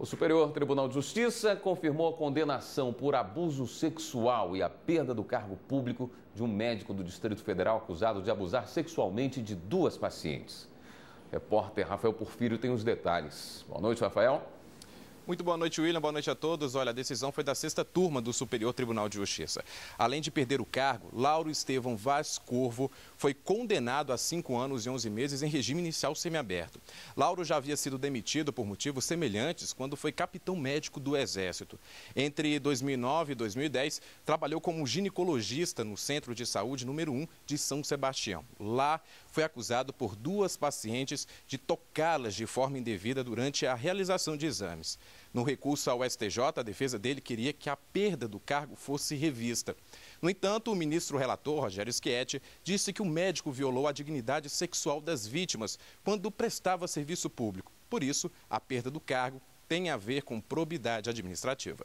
O Superior Tribunal de Justiça confirmou a condenação por abuso sexual e a perda do cargo público de um médico do Distrito Federal acusado de abusar sexualmente de duas pacientes. O repórter Rafael Porfírio tem os detalhes. Boa noite, Rafael. Muito boa noite, William. Boa noite a todos. Olha, a decisão foi da sexta turma do Superior Tribunal de Justiça. Além de perder o cargo, Lauro Estevão Vaz Corvo foi condenado a cinco anos e onze meses em regime inicial semiaberto. Lauro já havia sido demitido por motivos semelhantes quando foi capitão médico do Exército. Entre 2009 e 2010, trabalhou como ginecologista no Centro de Saúde número 1 de São Sebastião. Lá, foi acusado por duas pacientes de tocá-las de forma indevida durante a realização de exames. No recurso ao STJ, a defesa dele queria que a perda do cargo fosse revista. No entanto, o ministro relator, Rogério Schietti, disse que o médico violou a dignidade sexual das vítimas quando prestava serviço público. Por isso, a perda do cargo tem a ver com probidade administrativa.